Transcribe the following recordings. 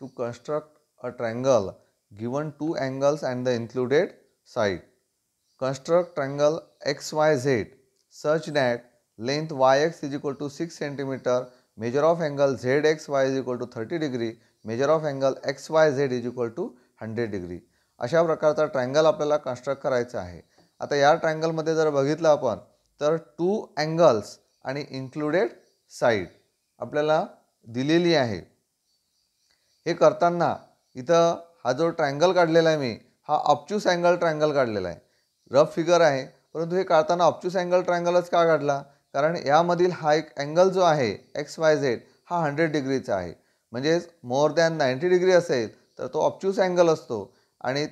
to construct a triangle given two angles and the included side. Construct triangle XYZ such that length YX is equal to 6 cm, measure of angle ZXY is equal to 30 degree, measure of angle XYZ is equal to 100 degree. Hundred degree अशा प्रकारचा triangle आपल्याला construct करायचा आहे आता या ट्रँगलमध्ये जर बघितलं आपण तर टू अँगल्स आणि इन्क्लुडेड साईड आपल्याला दिलेली आहे हे करताना इथं हा जो ट्रँगल काढलेला आहे मी हा अपच्यूस अँगल ट्रँगल काढलेला आहे रफ फिगर आहे परंतु हे काढताना अपच्यूस अँगल ट्रँगलच का काढला कारण यामधील हा एक अँगल जो आहे एक्स वाय झेड हा हंड्रेड डिग्रीचा आहे म्हणजेच मोर दॅन नाईन्टी डिग्री असेल तर तो ऑप्च्यूस अँगल असतो आणि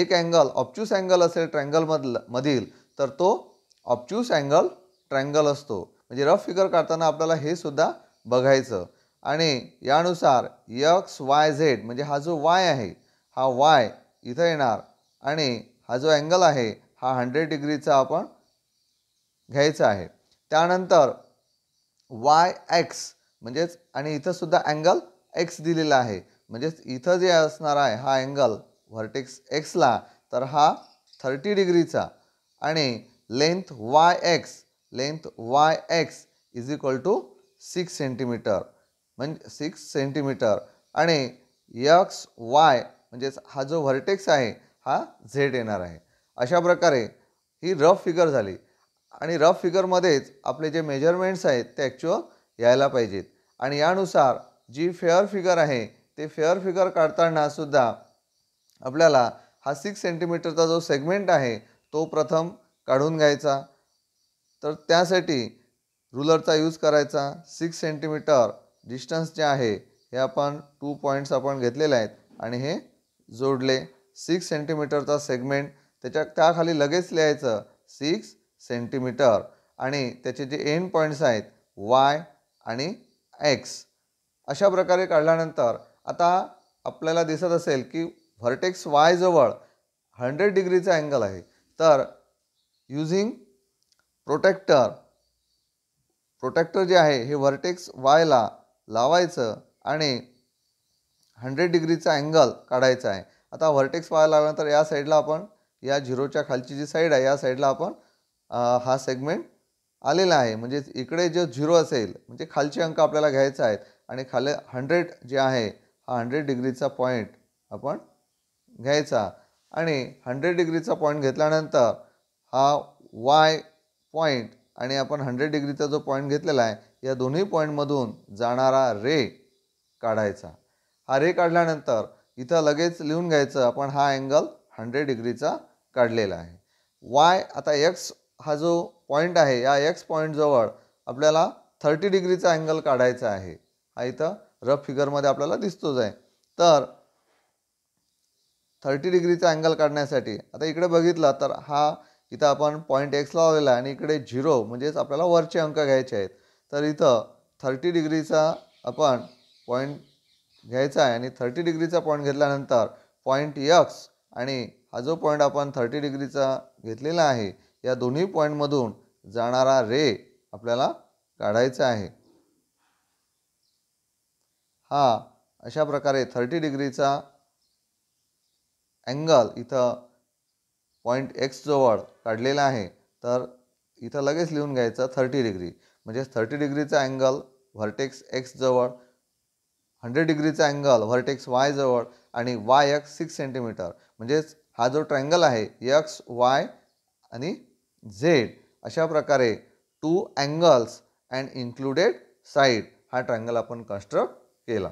एक अँगल ऑप्च्यूस अँगल असेल ट्रँगलमधल मधील तर तो ऑप्च्यूस अँगल ट्रँगल असतो म्हणजे रफ फिगर काढताना आपल्याला हे सुद्धा बघायचं आणि यानुसार यक्स वाय झेड म्हणजे हा जो वाय आहे हा वाय इथं येणार आणि हा जो अँगल आहे हा हंड्रेड डिग्रीचा आपण घ्यायचा आहे त्यानंतर वाय एक्स म्हणजेच आणि इथंसुद्धा अँगल एक्स दिलेला आहे म्हणजेच इथं जे असणार आहे हा अँगल व्हर्टेक्स एक्सला तर हा थर्टी डिग्रीचा आणि length Y X length Y X is equal to six centimetre म्हणजे सिक्स सेंटीमीटर आणि यक्स वाय म्हणजेच हा जो व्हर्टेक्स आहे हा झेड येणार आहे अशा प्रकारे ही रफ फिगर झाली आणि रफ फिगरमध्येच आपले जे मेजरमेंट्स आहेत ते ॲक्च्युअल यायला पाहिजेत आणि यानुसार जी फेअर फिगर आहे ते फेअर फिगर काढताना सुद्धा आपल्याला हा सिक्स सेंटीमीटरचा जो सेगमेंट आहे तो प्रथम काढून घ्यायचा तर त्यासाठी रुलरचा यूज करायचा सिक्स सेंटीमीटर डिस्टन्स जे आहे हे आपण टू पॉईंट्स आपण घेतलेले आहेत आणि हे जोडले सिक्स सेंटीमीटरचा सेगमेंट त्याच्या त्याखाली लगेच लिहायचं सिक्स सेंटीमीटर आणि त्याचे जे एंड पॉईंट्स आहेत वाय आणि एक्स अशा प्रकारे काढल्यानंतर आता आपल्याला दिसत असेल की व्हर्टेक्स वायजवळ हंड्रेड डिग्रीचा अँगल आहे तर युझिंग प्रोटेक्टर प्रोटेक्टर जे आहे हे व्हर्टेक्स वायला लावायचं आणि हंड्रेड डिग्रीचा अँगल काढायचा आहे आता व्हर्टेक्स पाहायला लागल्यानंतर या साईडला आपण या झिरोच्या खालची जी साईड आहे या साईडला आपण हा सेगमेंट आलेला आहे म्हणजे इकडे जो झिरो असेल म्हणजे खालचे अंक आपल्याला घ्यायचे आहेत आणि खाली हंड्रेड जे आहे हा हंड्रेड डिग्रीचा पॉईंट आपण घ्यायचा आणि हंड्रेड डिग्रीचा पॉईंट घेतल्यानंतर हा वाय पॉईंट आणि आपण हंड्रेड डिग्रीचा जो पॉईंट घेतलेला आहे या दोन्ही पॉईंटमधून जाणारा रे काढायचा हा रे काढल्यानंतर इथं लगेच लिहून घ्यायचं आपण हा अँगल हंड्रेड डिग्रीचा काढलेला आहे वाय आता एक्स हा जो पॉईंट आहे या एक्स पॉईंटजवळ आपल्याला थर्टी डिग्रीचा अँगल काढायचा आहे हा इथं रफ फिगरमध्ये आपल्याला दिसतोच आहे तर थर्टी डिग्रीचा अँगल काढण्यासाठी आता इकडे बघितला तर हा इथं आपण पॉईंट एक्स लावलेला आहे आणि इकडे झिरो म्हणजेच आपल्याला वरचे अंक घ्यायचे आहेत तर इथं थर्टी डिग्रीचा आपण पॉईंट घ्यायचा आहे आणि थर्टी डिग्रीचा पॉईंट घेतल्यानंतर पॉईंट यक्स आणि हा जो पॉईंट आपण थर्टी डिग्रीचा घेतलेला आहे या दोन्ही पॉईंटमधून जाणारा रे आपल्याला काढायचा आहे हा अशा प्रकारे थर्टी डिग्रीचा अँगल इथं पॉईंट एक्स जवळ काढलेला आहे तर इथं लगेच लिहून घ्यायचं थर्टी डिग्री म्हणजेच थर्टी डिग्रीचा अँगल व्हर्टेक्स एक्सजवळ हंड्रेड डिग्रीचा अँगल व्हर्टेक्स वायजवळ आणि वाय एक्स सिक्स सेंटीमीटर म्हणजेच हा जो ट्रँगल आहे यक्स वाय आणि झेड अशा प्रकारे two angles and included side हा ट्रँगल आपण कन्स्ट्रक्ट केला